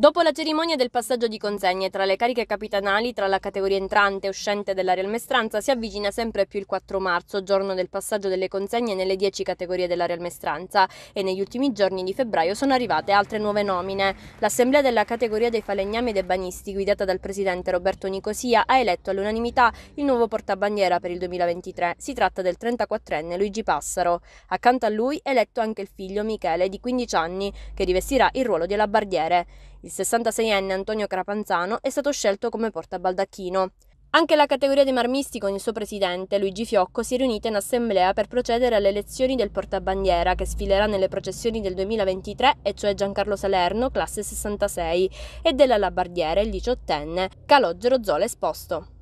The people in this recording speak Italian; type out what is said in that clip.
Dopo la cerimonia del passaggio di consegne tra le cariche capitanali tra la categoria entrante e uscente della Real Mestranza si avvicina sempre più il 4 marzo, giorno del passaggio delle consegne nelle 10 categorie della Real Mestranza e negli ultimi giorni di febbraio sono arrivate altre nuove nomine. L'assemblea della categoria dei falegnami e dei banisti guidata dal presidente Roberto Nicosia ha eletto all'unanimità il nuovo portabandiera per il 2023. Si tratta del 34enne Luigi Passaro. Accanto a lui è eletto anche il figlio Michele di 15 anni che rivestirà il ruolo di alabardiere il 66enne Antonio Crapanzano è stato scelto come portabaldacchino. Anche la categoria dei marmisti con il suo presidente, Luigi Fiocco, si è riunita in assemblea per procedere alle elezioni del portabandiera che sfilerà nelle processioni del 2023, e cioè Giancarlo Salerno, classe 66, e della Labardiere, il 18enne, Calogero Zola Esposto.